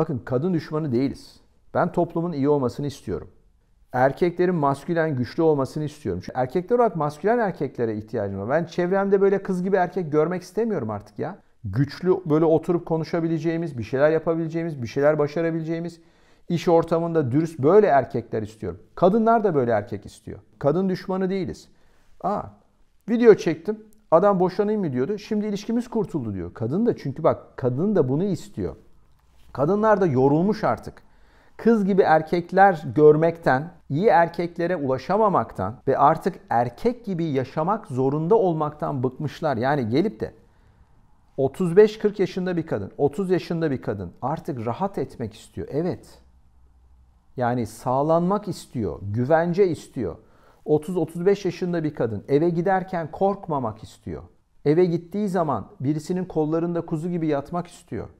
Bakın kadın düşmanı değiliz. Ben toplumun iyi olmasını istiyorum. Erkeklerin maskülen güçlü olmasını istiyorum. Çünkü erkekler olarak maskülen erkeklere ihtiyacım var. Ben çevremde böyle kız gibi erkek görmek istemiyorum artık ya. Güçlü böyle oturup konuşabileceğimiz, bir şeyler yapabileceğimiz, bir şeyler başarabileceğimiz, iş ortamında dürüst böyle erkekler istiyorum. Kadınlar da böyle erkek istiyor. Kadın düşmanı değiliz. Aa, video çektim. Adam boşanayım mı diyordu. Şimdi ilişkimiz kurtuldu diyor. Kadın da çünkü bak kadın da bunu istiyor. Kadınlar da yorulmuş artık. Kız gibi erkekler görmekten, iyi erkeklere ulaşamamaktan ve artık erkek gibi yaşamak zorunda olmaktan bıkmışlar. Yani gelip de 35-40 yaşında bir kadın, 30 yaşında bir kadın artık rahat etmek istiyor. Evet. Yani sağlanmak istiyor, güvence istiyor. 30-35 yaşında bir kadın eve giderken korkmamak istiyor. Eve gittiği zaman birisinin kollarında kuzu gibi yatmak istiyor.